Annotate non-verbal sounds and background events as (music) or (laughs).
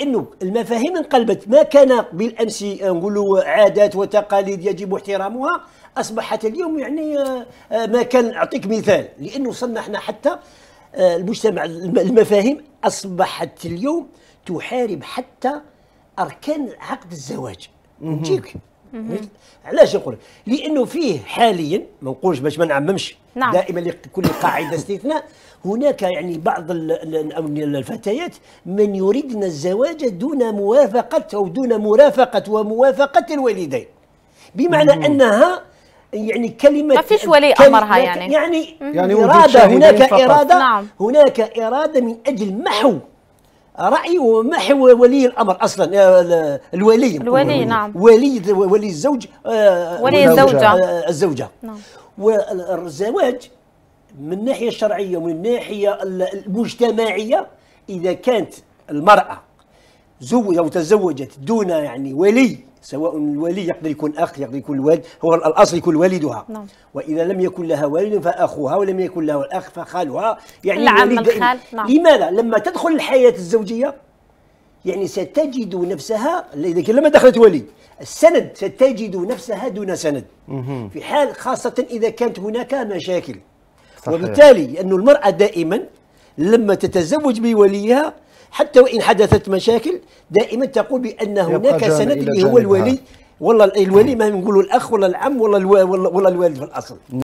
انه المفاهيم انقلبت ما كان بالامس نقولوا عادات وتقاليد يجب احترامها اصبحت اليوم يعني آه، آه، ما كان اعطيك مثال لانه وصلنا احنا حتى آه، المجتمع المفاهيم اصبحت اليوم تحارب حتى اركان عقد الزواج نجيك علاش نقول لانه فيه حاليا ما نقولش باش ما نعممش نعم. دائما لكل قاعده (laughs) استثناء هناك يعني بعض الفتيات من يريدن الزواج دون موافقه او دون مرافقه وموافقه الوالدين بمعنى مم. انها يعني كلمة ما فيش ولي أمرها يعني يعني, يعني إرادة هناك فقط. إرادة نعم. هناك إرادة من أجل محو رأي ومحو ولي الأمر أصلا آه، الولي الولي نعم ولي ولي الزوج آه، ولي الزوجة آه، الزوجة نعم والزواج من الناحيه الشرعيه ومن الناحيه المجتمعية إذا كانت المرأة زوجت أو تزوجت دون يعني ولي سواء الولي يقدر يكون اخ يقدر يكون الوالد هو الاصل يكون والدها نعم. واذا لم يكن لها والد فاخوها ولم يكن له الاخ فخالها يعني العم الخال نعم. لماذا لما تدخل الحياه الزوجيه يعني ستجد نفسها لكن لما دخلت ولي السند ستجد نفسها دون سند في حال خاصة إذا كانت هناك مشاكل صحيح. وبالتالي أن المرأة دائما لما تتزوج بوليها حتى وإن حدثت مشاكل دائما تقول بأن هناك سند اللي هو الولي والله الولي ما نقولوا الأخ ولا العم ولا الوالد في الأصل